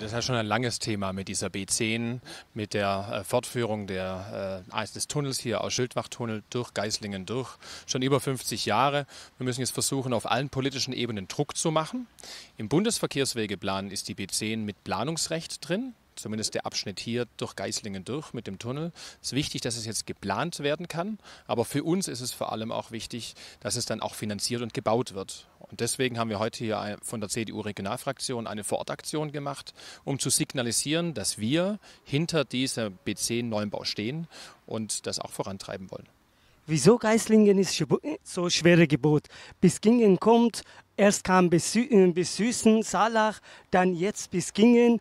das ist ja schon ein langes Thema mit dieser B10, mit der äh, Fortführung der, äh, des Tunnels hier aus Schildwachtunnel durch Geislingen durch. Schon über 50 Jahre. Wir müssen jetzt versuchen, auf allen politischen Ebenen Druck zu machen. Im Bundesverkehrswegeplan ist die B10 mit Planungsrecht drin zumindest der Abschnitt hier durch Geislingen durch mit dem Tunnel. Es ist wichtig, dass es jetzt geplant werden kann, aber für uns ist es vor allem auch wichtig, dass es dann auch finanziert und gebaut wird. Und deswegen haben wir heute hier von der CDU-Regionalfraktion eine Vorortaktion gemacht, um zu signalisieren, dass wir hinter diesem B10-Neuenbau stehen und das auch vorantreiben wollen. Wieso Geislingen ist so schwere Gebot? Bis Gingen kommt, erst kam bis, äh, Süßen, Salach, dann jetzt bis Gingen.